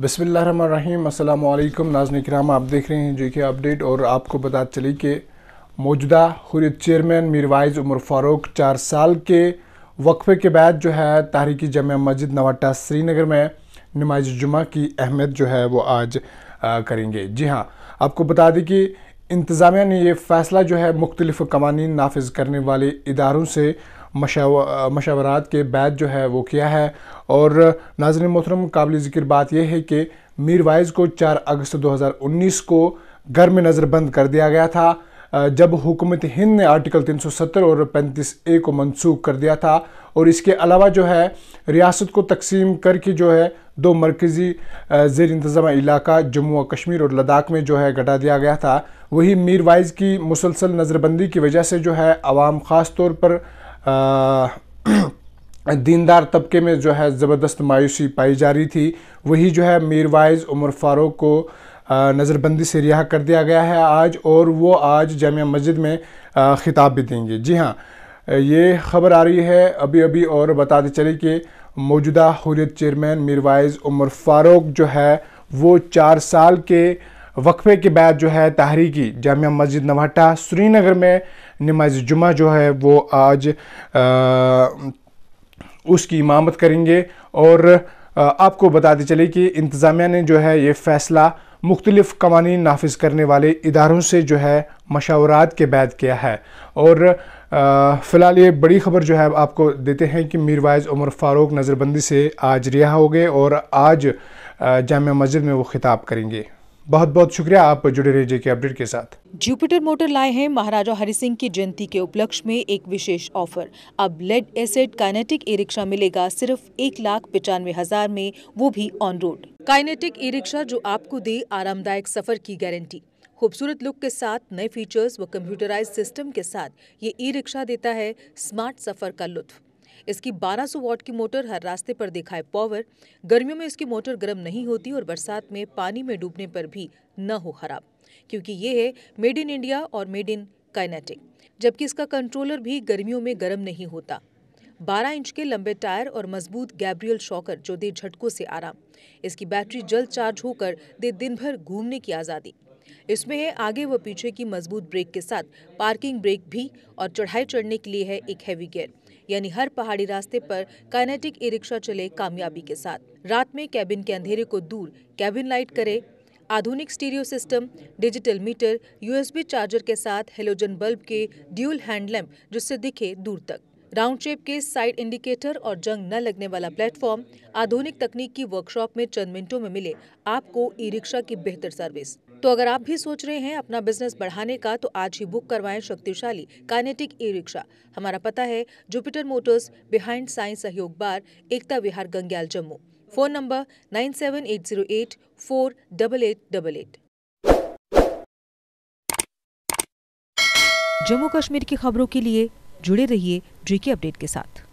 बसमीम अल्लाम नाजन कराम आप देख रहे हैं जो के अपडेट और आपको बता चली कि मौजूदा हुरियत चेयरमैन मीरवाइज उमर फारूक चार साल के वक्फे के बाद जो है तहरीकी जम मस्जिद नवाटा श्रीनगर में नमाज जुमा की अहमियत जो है वो आज आ, करेंगे जी हाँ आपको बता दें कि इंतज़ामिया ने ये फ़ैसला जो है मुख्तलिफ़ कवानीन नाफज करने वाले इदारों से मशावरात के बैत जो है वो किया है और नाजन मोहतरम काबिल ज़िक्र बात यह है कि मीर वाइज को 4 अगस्त 2019 को घर में नज़रबंद कर दिया गया था जब हुकूमत हिंद ने आर्टिकल 370 और 35 ए को मनसूख कर दिया था और इसके अलावा जो है रियासत को तकसीम करके जो है दो मरकज़ी ज़ेर इंतज़ाम इलाका जम्मू और कश्मीर और लद्दाख में जो है घटा दिया गया था वही मीर वाइज की मुसलसल नज़रबंदी की वजह से जो है आवाम ख़ास तौर पर दीनदार तबके में जो है ज़बरदस्त मायूसी पाई जा रही थी वही जो है मीरवाइज़ उमर फारूक को नज़रबंदी से रिहा कर दिया गया है आज और वो आज जामिया मस्जिद में ख़िताब भी देंगे जी हाँ ये खबर आ रही है अभी अभी और बताते चले कि मौजूदा हुरियत चेयरमैन मीरवाइज़ उमर फारूक जो है वो चार साल के वक्फे के बाद जो है तहरीकी जामिया मस्जिद नवाटा श्रीनगर में नमाज जुमा जो है वो आज आ, उसकी इमामत करेंगे और आपको बताते चले कि इंतज़ामिया ने जो है ये फ़ैसला मुख्तलिफ कवानी नाफिज करने वाले इदारों से जो है मशावरात के बाद किया है और फ़िलहाल ये बड़ी खबर जो है आपको देते हैं कि मीरवाइज़ उमर फ़ारूक नज़रबंदी से आज रिहा हो गए और आज जामिया मस्जिद में वो खिताब करेंगे बहुत बहुत शुक्रिया आप जुड़े रहिए के अपडेट के साथ जुपिटर मोटर लाए हैं महाराजा हरि सिंह की जयंती के उपलक्ष्य में एक विशेष ऑफर अब lead acid Kinetic e rickshaw मिलेगा सिर्फ एक लाख पचानवे हजार में वो भी on road Kinetic e rickshaw जो आपको दे आरामदायक सफर की गारंटी खूबसूरत लुक के साथ नए फीचर्स व कंप्यूटराइज सिस्टम के साथ ये ई रिक्शा देता है स्मार्ट सफर का लुत्फ इसकी 1200 वॉट की मोटर हर रास्ते पर दिखाए पावर गर्मियों में इसकी मोटर गर्म नहीं होती और बरसात में पानी में डूबने पर भी न हो खराब क्योंकि ये है मेड इन इंडिया और मेड इन काइनेटिक जबकि इसका कंट्रोलर भी गर्मियों में गर्म नहीं होता 12 इंच के लंबे टायर और मजबूत गैब्रियल शॉकर जो दे झटकों से आराम इसकी बैटरी जल्द चार्ज होकर दे दिन भर घूमने की आज़ादी इसमें है आगे व पीछे की मजबूत ब्रेक के साथ पार्किंग ब्रेक भी और चढ़ाई चढ़ने के लिए है एक हैवी गियर यानी हर पहाड़ी रास्ते पर काइनेटिक ई रिक्शा चले कामयाबी के साथ रात में कैबिन के अंधेरे को दूर कैबिन लाइट करे आधुनिक stereo system digital meter USB charger के साथ हेलोजन बल्ब के ड्यूल हैंड जिससे दिखे दूर तक राउंड शेप के साइड इंडिकेटर और जंग न लगने वाला प्लेटफॉर्म आधुनिक तकनीक की वर्कशॉप में चंद मिनटों में मिले आपको ई रिक्शा की बेहतर सर्विस तो अगर आप भी सोच रहे हैं अपना बिजनेस बढ़ाने का तो आज ही बुक करवाएं शक्तिशाली कानेटिक ई रिक्शा हमारा पता है जुपिटर मोटर्स बिहाइंड साइंस सहयोग बार Ekta Vihar Gangyal Jammu phone number nine seven eight zero eight four double eight double eight Jammu Kashmir की खबरों के लिए जुड़े रहिए जी के अपडेट के साथ